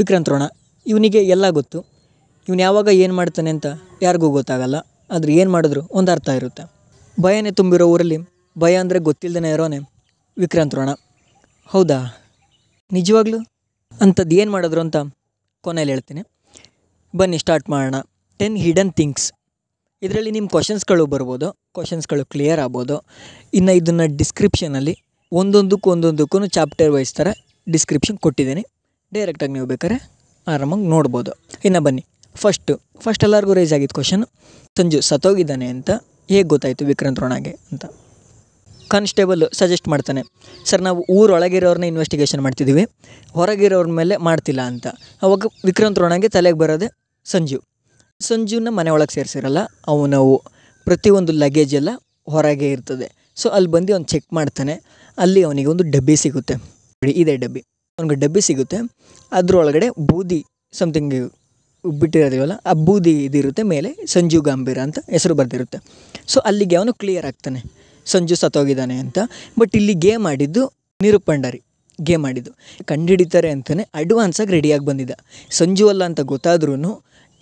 ವಿಕ್ರಾಂತ್ ರೋಣ ಇವನಿಗೆ ಎಲ್ಲ ಗೊತ್ತು ಇವನು ಯಾವಾಗ ಏನು ಮಾಡ್ತಾನೆ ಅಂತ ಯಾರಿಗೂ ಗೊತ್ತಾಗಲ್ಲ ಆದರೆ ಏನು ಮಾಡಿದ್ರು ಒಂದು ಅರ್ಥ ಇರುತ್ತೆ ಭಯನೇ ತುಂಬಿರೋ ಊರಲ್ಲಿ ಭಯ ಅಂದರೆ ಗೊತ್ತಿಲ್ಲದೇ ಇರೋನೆ ವಿಕ್ರಾಂತ್ ರೋಣ ಹೌದಾ ನಿಜವಾಗ್ಲೂ ಅಂಥದ್ದು ಏನು ಮಾಡಿದ್ರು ಅಂತ ಕೊನೆಯಲ್ಲಿ ಹೇಳ್ತೀನಿ ಬನ್ನಿ ಸ್ಟಾರ್ಟ್ ಮಾಡೋಣ ಟೆನ್ ಹಿಡನ್ ಥಿಂಗ್ಸ್ ಇದರಲ್ಲಿ ನಿಮ್ಮ ಕ್ವಶನ್ಸ್ಗಳು ಬರ್ಬೋದು ಕ್ವಶನ್ಸ್ಗಳು ಕ್ಲಿಯರ್ ಆಗ್ಬೋದು ಇನ್ನು ಇದನ್ನು ಡಿಸ್ಕ್ರಿಪ್ಷನಲ್ಲಿ ಒಂದೊಂದಕ್ಕೂ ಒಂದೊಂದಕ್ಕೂ ಚಾಪ್ಟರ್ ಥರ ಡಿಸ್ಕ್ರಿಪ್ಷನ್ ಕೊಟ್ಟಿದ್ದೀನಿ ಡೈರೆಕ್ಟಾಗಿ ನೀವು ಬೇಕಾದ್ರೆ ಆರಾಮಾಗಿ ನೋಡ್ಬೋದು ಇನ್ನು ಬನ್ನಿ ಫಸ್ಟು ಫಸ್ಟ್ ಎಲ್ಲರಿಗೂ ರೇಸ್ ಆಗಿದ್ದು ಕ್ವಶನ್ ಸಂಜು ಸತ್ತೋಗಿದ್ದಾನೆ ಅಂತ ಹೇಗೆ ಗೊತ್ತಾಯಿತು ವಿಕ್ರಂತ್ ರೋಣಾಗೆ ಅಂತ ಕಾನ್ಸ್ಟೇಬಲ್ ಸಜೆಸ್ಟ್ ಮಾಡ್ತಾನೆ ಸರ್ ನಾವು ಊರೊಳಗಿರೋರನ್ನ ಇನ್ವೆಸ್ಟಿಗೇಷನ್ ಮಾಡ್ತಿದ್ದೀವಿ ಹೊರಗಿರೋರ ಮೇಲೆ ಮಾಡ್ತಿಲ್ಲ ಅಂತ ಅವಾಗ ವಿಕ್ರಂತ್ ರೋಣಾಗೆ ತಲೆಗೆ ಬರೋದೆ ಸಂಜು ಸಂಜುನ ಮನೆ ಒಳಗೆ ಸೇರಿಸಿರಲ್ಲ ಅವನು ನಾವು ಪ್ರತಿಯೊಂದು ಲಗೇಜ್ ಎಲ್ಲ ಹೊರಗೆ ಇರ್ತದೆ ಸೊ ಅಲ್ಲಿ ಬಂದು ಅವ್ನು ಚೆಕ್ ಮಾಡ್ತಾನೆ ಅಲ್ಲಿ ಅವನಿಗೆ ಒಂದು ಡಬ್ಬಿ ಸಿಗುತ್ತೆ ಇದೇ ಡಬ್ಬಿ ಅವನಿಗೆ ಡಬ್ಬಿ ಸಿಗುತ್ತೆ ಅದರೊಳಗಡೆ ಬೂದಿ ಸಮಥಿಂಗ್ ಬಿಟ್ಟಿರೋದಿವಲ್ಲ ಆ ಬೂದಿ ಇದಿರುತ್ತೆ ಮೇಲೆ ಸಂಜು ಗಾಂಭೀರ ಅಂತ ಹೆಸರು ಬರೆದಿರುತ್ತೆ ಸೊ ಅಲ್ಲಿಗೆ ಅವನು ಕ್ಲಿಯರ್ ಆಗ್ತಾನೆ ಸಂಜು ಸತ್ತೋಗಿದ್ದಾನೆ ಅಂತ ಬಟ್ ಇಲ್ಲಿ ಗೇಮ್ ಆಡಿದ್ದು ನಿರುಪಂಡರಿ ಗೇಮ್ ಆಡಿದ್ದು ಕಂಡುಹಿಡಿತಾರೆ ಅಂತಲೇ ಅಡ್ವಾನ್ಸಾಗಿ ರೆಡಿಯಾಗಿ ಬಂದಿದ್ದ ಸಂಜು ಅಲ್ಲ ಅಂತ ಗೊತ್ತಾದ್ರೂ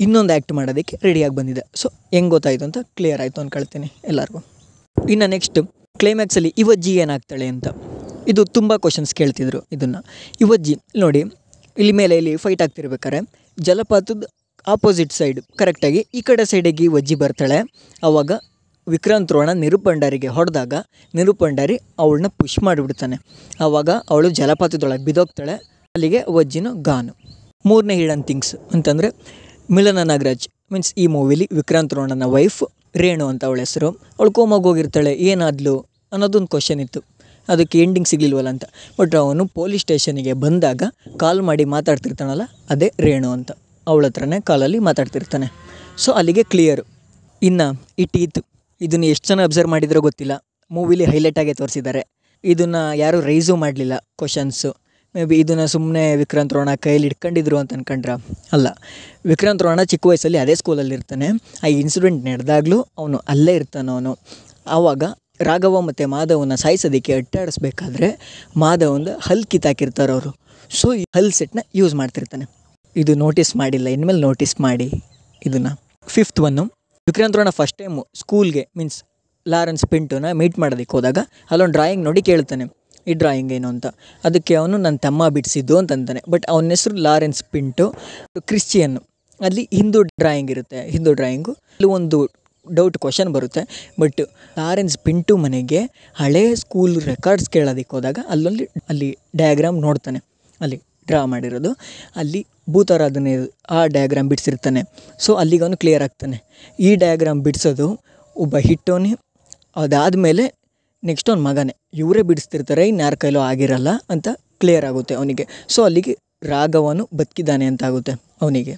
ಇನ್ನೊಂದು ಆ್ಯಕ್ಟ್ ಮಾಡೋದಕ್ಕೆ ರೆಡಿಯಾಗಿ ಬಂದಿದ್ದ ಸೊ ಹೆಂಗೆ ಗೊತ್ತಾಯಿತು ಅಂತ ಕ್ಲಿಯರ್ ಆಯಿತು ಅಂದ್ಕೊಳ್ತೀನಿ ಎಲ್ಲರಿಗೂ ಇನ್ನು ನೆಕ್ಸ್ಟ್ ಕ್ಲೈಮ್ಯಾಕ್ಸಲ್ಲಿ ಇವಜ್ಜಿ ಏನಾಗ್ತಾಳೆ ಅಂತ ಇದು ತುಂಬ ಕ್ವಶನ್ಸ್ ಕೇಳ್ತಿದ್ರು ಇದನ್ನು ಇವಜ್ಜಿ ನೋಡಿ ಇಲ್ಲಿ ಮೇಲೆ ಇಲ್ಲಿ ಫೈಟ್ ಆಗ್ತಿರ್ಬೇಕಾರೆ ಜಲಪಾತದ ಆಪೋಸಿಟ್ ಸೈಡ್ ಕರೆಕ್ಟಾಗಿ ಈ ಕಡೆ ಸೈಡಿಗೆ ವಜ್ಜಿ ಬರ್ತಾಳೆ ಆವಾಗ ವಿಕ್ರಾಂತ್ ರೋಣ ನಿರುಪಂಡಾರಿಗೆ ಹೊಡೆದಾಗ ನಿರುಪಂಡಾರಿ ಅವಳನ್ನ ಪುಷ್ ಮಾಡಿಬಿಡ್ತಾನೆ ಆವಾಗ ಅವಳು ಜಲಪಾತದೊಳಗೆ ಬಿದೋಗ್ತಾಳೆ ಅಲ್ಲಿಗೆ ವಜ್ಜಿನೂ ಗಾನು ಮೂರನೇ ಹಿಡನ್ ಥಿಂಗ್ಸ್ ಅಂತಂದರೆ ಮಿಲನ ನಾಗರಾಜ್ ಮೀನ್ಸ್ ಈ ಮೂವಿಲಿ ವಿಕ್ರಾಂತ್ ರೋಣನ ವೈಫ್ ರೇಣು ಅಂತ ಅವಳ ಹೆಸರು ಅವಳು ಕೋಮಾಗೋಗಿರ್ತಾಳೆ ಹೋಗಿರ್ತಾಳೆ ಏನಾದ್ಲು ಅನ್ನೋದೊಂದು ಕ್ವಶನ್ ಇತ್ತು ಅದಕ್ಕೆ ಎಂಡಿಂಗ್ ಸಿಗಲಿಲ್ವಲ್ಲ ಅಂತ ಬಟ್ ಅವನು ಪೊಲೀಸ್ ಸ್ಟೇಷನಿಗೆ ಬಂದಾಗ ಕಾಲ್ ಮಾಡಿ ಮಾತಾಡ್ತಿರ್ತಾನಲ್ಲ ಅದೇ ರೇಣು ಅಂತ ಅವಳ ಹತ್ರನೇ ಕಾಲಲ್ಲಿ ಮಾತಾಡ್ತಿರ್ತಾನೆ ಸೊ ಅಲ್ಲಿಗೆ ಕ್ಲಿಯರು ಇನ್ನು ಈ ಟೀತ್ ಇದನ್ನು ಎಷ್ಟು ಜನ ಅಬ್ಸರ್ವ್ ಮಾಡಿದ್ರೋ ಗೊತ್ತಿಲ್ಲ ಮೂವಿಲಿ ಹೈಲೈಟಾಗೆ ತೋರಿಸಿದ್ದಾರೆ ಇದನ್ನು ಯಾರೂ ರೈಸೂ ಮಾಡಲಿಲ್ಲ ಕ್ವಶನ್ಸು ಮೇ ಬಿ ಇದನ್ನು ಸುಮ್ಮನೆ ವಿಕ್ರಾಂತ್ ರೋಣ ಕೈಯಲ್ಲಿ ಇಟ್ಕೊಂಡಿದ್ರು ಅಂತ ಅನ್ಕಂಡ್ರ ಅಲ್ಲ ವಿಕ್ರಾಂತ್ ರೋಣ ಚಿಕ್ಕ ವಯಸ್ಸಲ್ಲಿ ಅದೇ ಸ್ಕೂಲಲ್ಲಿ ಇರ್ತಾನೆ ಆ ಇನ್ಸಿಡೆಂಟ್ ನಡೆದಾಗಲೂ ಅವನು ಅಲ್ಲೇ ಇರ್ತಾನೋ ಅವನು ಆವಾಗ ರಾಘವ ಮತ್ತು ಮಾಧವನ ಸಾಯಿಸೋದಕ್ಕೆ ಅಟ್ಟಾಡಿಸ್ಬೇಕಾದ್ರೆ ಮಾಧವಂದು ಹಲ್ ಕಿತ್ತಾಕಿರ್ತಾರೆ ಅವರು ಸೊ ಈ ಹಲ್ ಸೆಟ್ನ ಯೂಸ್ ಮಾಡ್ತಿರ್ತಾನೆ ಇದು ನೋಟಿಸ್ ಮಾಡಿಲ್ಲ ಇನ್ಮೇಲೆ ನೋಟಿಸ್ ಮಾಡಿ ಇದನ್ನು ಫಿಫ್ತ್ ಒನ್ನು ವಿಕ್ರಾಂತ್ರಣ ಫಸ್ಟ್ ಟೈಮು ಸ್ಕೂಲ್ಗೆ ಮೀನ್ಸ್ ಲಾರೆನ್ಸ್ ಪಿಂಟುನ ಮೀಟ್ ಮಾಡೋದಕ್ಕೆ ಹೋದಾಗ ಅಲ್ಲೊಂದು ಡ್ರಾಯಿಂಗ್ ನೋಡಿ ಕೇಳ್ತಾನೆ ಈ ಡ್ರಾಯಿಂಗ್ ಏನು ಅಂತ ಅದಕ್ಕೆ ಅವನು ನನ್ನ ತಮ್ಮ ಬಿಡಿಸಿದ್ದು ಅಂತಂತಾನೆ ಬಟ್ ಅವನ ಹೆಸರು ಲಾರೆನ್ಸ್ ಪಿಂಟು ಕ್ರಿಶ್ಚಿಯನ್ನು ಅಲ್ಲಿ ಹಿಂದೂ ಡ್ರಾಯಿಂಗ್ ಇರುತ್ತೆ ಹಿಂದೂ ಡ್ರಾಯಿಂಗು ಅಲ್ಲಿ ಒಂದು ಡೌಟ್ ಕ್ವಶನ್ ಬರುತ್ತೆ ಬಟ್ ಲಾರೆನ್ಸ್ ಪಿಂಟು ಮನೆಗೆ ಹಳೇ ಸ್ಕೂಲ್ ರೆಕಾರ್ಡ್ಸ್ ಕೇಳೋದಕ್ಕೆ ಹೋದಾಗ ಅಲ್ಲೊಂದು ಅಲ್ಲಿ ಡಯಾಗ್ರಾಮ್ ನೋಡ್ತಾನೆ ಅಲ್ಲಿ ಡ್ರಾ ಮಾಡಿರೋದು ಅಲ್ಲಿ ಭೂತಾರಾಧನೆ ಆ ಡಯಾಗ್ರಾಮ್ ಬಿಡಿಸಿರ್ತಾನೆ ಸೊ ಅಲ್ಲಿಗೆ ಅವನು ಕ್ಲಿಯರ್ ಆಗ್ತಾನೆ ಈ ಡಯಾಗ್ರಾಮ್ ಬಿಡಿಸೋದು ಒಬ್ಬ ಅದಾದ ಮೇಲೆ ನೆಕ್ಸ್ಟ್ ಅವ್ನ ಮಗನೇ ಇವರೇ ಬಿಡಿಸ್ತಿರ್ತಾರೆ ಇನ್ನು ಯಾರ ಕೈಲೋ ಆಗಿರಲ್ಲ ಅಂತ ಕ್ಲಿಯರ್ ಆಗುತ್ತೆ ಅವನಿಗೆ ಸೊ ಅಲ್ಲಿಗೆ ರಾಘವನು ಬದುಕಿದ್ದಾನೆ ಅಂತ ಆಗುತ್ತೆ ಅವನಿಗೆ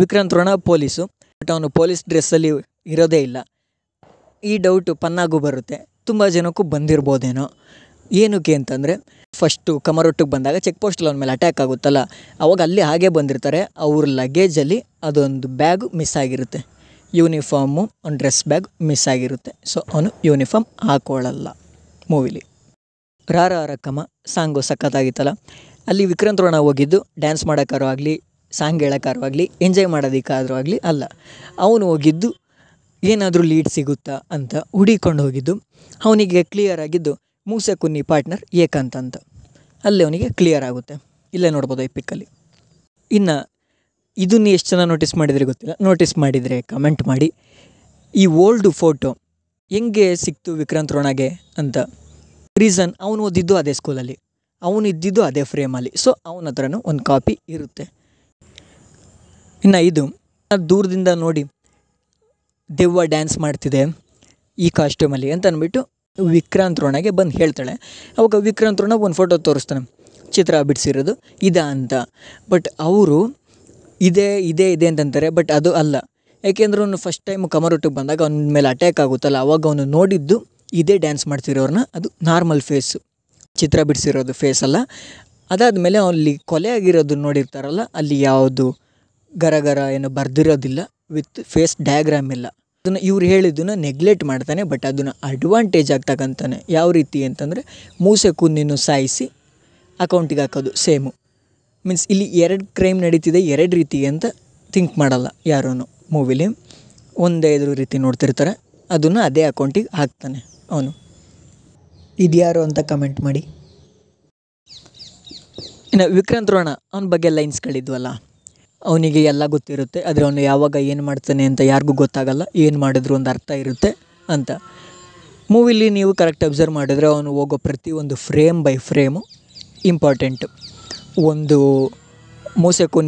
ವಿಕ್ರಾಂತ್ ರೋಣ ಪೊಲೀಸು ಬಟ್ ಅವನು ಪೊಲೀಸ್ ಡ್ರೆಸ್ಸಲ್ಲಿ ಇರೋದೇ ಇಲ್ಲ ಈ ಡೌಟು ಪನ್ನಾಗೂ ಬರುತ್ತೆ ತುಂಬ ಜನಕ್ಕೂ ಬಂದಿರ್ಬೋದೇನೋ ಏನಕ್ಕೆ ಅಂತಂದರೆ ಫಸ್ಟು ಕಮರೊಟ್ಟಿಗೆ ಬಂದಾಗ ಚೆಕ್ ಪೋಸ್ಟಲ್ಲಿ ಅವನ ಮೇಲೆ ಅಟ್ಯಾಕ್ ಆಗುತ್ತಲ್ಲ ಅವಾಗ ಅಲ್ಲಿ ಹಾಗೆ ಬಂದಿರ್ತಾರೆ ಅವ್ರ ಲಗೇಜಲ್ಲಿ ಅದೊಂದು ಬ್ಯಾಗ್ ಮಿಸ್ ಆಗಿರುತ್ತೆ ಯೂನಿಫಾರ್ಮು ಒಂದು ಡ್ರೆಸ್ ಬ್ಯಾಗ್ ಮಿಸ್ ಆಗಿರುತ್ತೆ ಸೊ ಅವನು ಯೂನಿಫಾರ್ಮ್ ಹಾಕೊಳ್ಳಲ್ಲ ಮೂವಿಲಿ ರಾರ ರಕ್ಕಮ್ಮ ಸಾಂಗು ಸಖತ್ತಾಗಿತ್ತಲ್ಲ ಅಲ್ಲಿ ವಿಕ್ರಂತ್ ರೋಣ ಹೋಗಿದ್ದು ಡ್ಯಾನ್ಸ್ ಮಾಡೋಕ್ಕಾರು ಆಗಲಿ ಸಾಂಗ್ ಹೇಳೋಕ್ಕಾದ್ರೂ ಆಗಲಿ ಎಂಜಾಯ್ ಮಾಡೋದಕ್ಕಾದರೂ ಆಗಲಿ ಅಲ್ಲ ಅವನು ಹೋಗಿದ್ದು ಏನಾದರೂ ಲೀಡ್ ಸಿಗುತ್ತಾ ಅಂತ ಹುಡಿಕೊಂಡು ಹೋಗಿದ್ದು ಅವನಿಗೆ ಕ್ಲಿಯರ್ ಆಗಿದ್ದು ಮೂಸೆ ಕುನ್ನಿ ಪಾರ್ಟ್ನರ್ ಏಕಾಂತ ಅಂತ ಅಲ್ಲೇ ಅವನಿಗೆ ಕ್ಲಿಯರ್ ಆಗುತ್ತೆ ಇಲ್ಲೇ ನೋಡ್ಬೋದು ಈ ಪಿಕ್ಕಲ್ಲಿ ಇನ್ನು ಇದನ್ನು ಎಷ್ಟು ಜನ ನೋಟಿಸ್ ಮಾಡಿದರೆ ಗೊತ್ತಿಲ್ಲ ನೋಟಿಸ್ ಮಾಡಿದರೆ ಕಮೆಂಟ್ ಮಾಡಿ ಈ ಓಲ್ಡ್ ಫೋಟೋ ಹೆಂಗೆ ಸಿಕ್ತು ವಿಕ್ರಾಂತ್ ರೋಣಗೆ ಅಂತ ರೀಸನ್ ಅವನು ಓದಿದ್ದು ಅದೇ ಸ್ಕೂಲಲ್ಲಿ ಅವನು ಇದ್ದಿದ್ದು ಅದೇ ಫ್ರೇಮಲ್ಲಿ ಸೊ ಅವನ ಹತ್ರನೂ ಒಂದು ಕಾಪಿ ಇರುತ್ತೆ ಇನ್ನು ಇದು ದೂರದಿಂದ ನೋಡಿ ದೆವ್ವ ಡ್ಯಾನ್ಸ್ ಮಾಡ್ತಿದೆ ಈ ಕಾಸ್ಟ್ಯೂಮಲ್ಲಿ ಅಂತ ಅಂದ್ಬಿಟ್ಟು ವಿಕ್ರಾಂತ್ ರೋಣಗೆ ಬಂದು ಹೇಳ್ತಾಳೆ ಅವಾಗ ವಿಕ್ರಾಂತ್ ರೋಣ ಒಂದು ಫೋಟೋ ತೋರಿಸ್ತಾನೆ ಚಿತ್ರ ಬಿಡಿಸಿರೋದು ಇದ ಅಂತ ಬಟ್ ಅವರು ಇದೇ ಇದೇ ಇದೆ ಅಂತಂತಾರೆ ಬಟ್ ಅದು ಅಲ್ಲ ಯಾಕೆಂದ್ರೆ ಅವನು ಫಸ್ಟ್ ಟೈಮ್ ಕಮರೊಟ್ಟಿಗೆ ಬಂದಾಗ ಅವನ ಮೇಲೆ ಅಟ್ಯಾಕ್ ಆಗುತ್ತಲ್ಲ ಅವಾಗ ಅವನು ನೋಡಿದ್ದು ಇದೇ ಡ್ಯಾನ್ಸ್ ಮಾಡ್ತಿರೋರನ್ನ ಅದು ನಾರ್ಮಲ್ ಫೇಸು ಚಿತ್ರ ಬಿಡಿಸಿರೋದು ಫೇಸ್ ಅಲ್ಲ ಅದಾದಮೇಲೆ ಅಲ್ಲಿ ಕೊಲೆ ಆಗಿರೋದು ನೋಡಿರ್ತಾರಲ್ಲ ಅಲ್ಲಿ ಯಾವುದು ಗರ ಏನು ಬರ್ದಿರೋದಿಲ್ಲ ವಿತ್ ಫೇಸ್ ಡಯಾಗ್ರಾಮ್ ಇಲ್ಲ ಅದನ್ನು ಇವ್ರು ಹೇಳಿದ್ದನ್ನು ನೆಗ್ಲೆಟ್ ಮಾಡ್ತಾನೆ ಬಟ್ ಅದನ್ನು ಅಡ್ವಾಂಟೇಜ್ ಆಗ್ತಕ್ಕಂತಾನೆ ಯಾವ ರೀತಿ ಅಂತಂದರೆ ಮೂಸೆ ಕುನ್ನಿನ ಸಾಯಿಸಿ ಅಕೌಂಟಿಗೆ ಹಾಕೋದು ಸೇಮು ಮೀನ್ಸ್ ಇಲ್ಲಿ ಎರಡು ಕ್ರೈಮ್ ನಡೀತಿದೆ ಎರಡು ರೀತಿ ಅಂತ ಥಿಂಕ್ ಮಾಡಲ್ಲ ಯಾರೂ ಮೂವಿಲಿ ಒಂದೇ ಇದ್ರ ರೀತಿ ನೋಡ್ತಿರ್ತಾರೆ ಅದನ್ನು ಅದೇ ಅಕೌಂಟಿಗೆ ಹಾಕ್ತಾನೆ ಅವನು ಇದ್ಯಾರು ಅಂತ ಕಮೆಂಟ್ ಮಾಡಿ ಇನ್ನು ವಿಕ್ರಾಂತ್ ರೋಣ ಅವನ ಬಗ್ಗೆ ಲೈನ್ಸ್ಗಳಿದ್ವಲ್ಲ ಅವನಿಗೆ ಎಲ್ಲ ಗೊತ್ತಿರುತ್ತೆ ಆದರೆ ಅವನು ಯಾವಾಗ ಏನು ಮಾಡ್ತಾನೆ ಅಂತ ಯಾರಿಗೂ ಗೊತ್ತಾಗಲ್ಲ ಏನು ಮಾಡಿದ್ರು ಒಂದು ಅರ್ಥ ಇರುತ್ತೆ ಅಂತ ಮೂವಿಲಿ ನೀವು ಕರೆಕ್ಟ್ ಅಬ್ಸರ್ವ್ ಮಾಡಿದರೆ ಅವನು ಹೋಗೋ ಪ್ರತಿಯೊಂದು ಫ್ರೇಮ್ ಬೈ ಫ್ರೇಮು ಇಂಪಾರ್ಟೆಂಟು ಒಂದು ಇದಾಗಿರುತ್ತೆ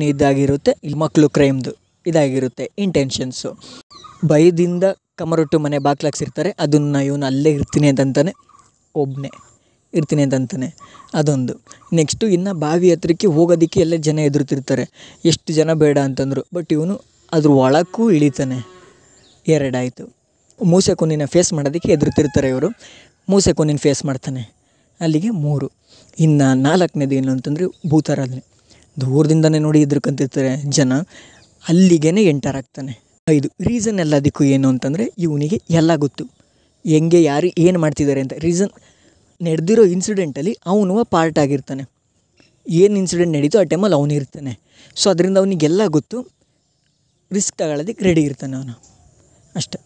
ಇದ್ದಾಗಿರುತ್ತೆ ಮಕ್ಕಳು ಕ್ರೈಮ್ದು ಇದಾಗಿರುತ್ತೆ ಇಂಟೆನ್ಷನ್ಸು ಭಯದಿಂದ ಕಮರೊಟ್ಟು ಮನೆ ಬಾಗ್ಲಾಕ್ಸಿರ್ತಾರೆ ಅದನ್ನು ಇವನು ಅಲ್ಲೇ ಇರ್ತೀನಿ ಅಂತಂತಾನೆ ಒಬ್ಬನೇ ಇರ್ತೀನಿ ಅಂತ ಅದೊಂದು ನೆಕ್ಸ್ಟು ಇನ್ನು ಬಾವಿ ಹತ್ರಕ್ಕೆ ಹೋಗೋದಕ್ಕೆ ಎಲ್ಲ ಜನ ಎದುರುತಿರ್ತಾರೆ ಎಷ್ಟು ಜನ ಬೇಡ ಅಂತಂದರು ಬಟ್ ಇವನು ಅದ್ರ ಒಳಕ್ಕೂ ಇಳಿತಾನೆ ಎರಡಾಯಿತು ಮೂಸೆ ಕೊನಿನ ಫೇಸ್ ಮಾಡೋದಕ್ಕೆ ಎದುರುತಿರ್ತಾರೆ ಇವರು ಮೂಸೆ ಕೊನಿನ ಫೇಸ್ ಮಾಡ್ತಾನೆ ಅಲ್ಲಿಗೆ ಮೂರು ಇನ್ನು ನಾಲ್ಕನೇದು ಏನು ಅಂತಂದರೆ ಭೂತಾರಾಧನೆ ದೂರದಿಂದನೇ ನೋಡಿ ಎದುರ್ಕೊಂತಿರ್ತಾರೆ ಜನ ಅಲ್ಲಿಗೇ ಎಂಟರ್ ಆಗ್ತಾನೆ ಐದು ರೀಸನ್ ಎಲ್ಲದಕ್ಕೂ ಏನು ಅಂತಂದರೆ ಇವನಿಗೆ ಎಲ್ಲ ಗೊತ್ತು ಹೆಂಗೆ ಯಾರು ಏನು ಮಾಡ್ತಿದ್ದಾರೆ ಅಂತ ರೀಸನ್ ನಡೆದಿರೋ ಇನ್ಸಿಡೆಂಟಲ್ಲಿ ಅವನು ಪಾರ್ಟ್ ಆಗಿರ್ತಾನೆ ಏನು ಇನ್ಸಿಡೆಂಟ್ ನಡೀತೋ ಆ ಟೈಮಲ್ಲಿ ಅವನಿರ್ತಾನೆ ಸೊ ಅದರಿಂದ ಅವನಿಗೆಲ್ಲ ಗೊತ್ತು ರಿಸ್ಕ್ ತಗೊಳ್ಳೋದಕ್ಕೆ ರೆಡಿ ಇರ್ತಾನೆ ಅವನು ಅಷ್ಟೆ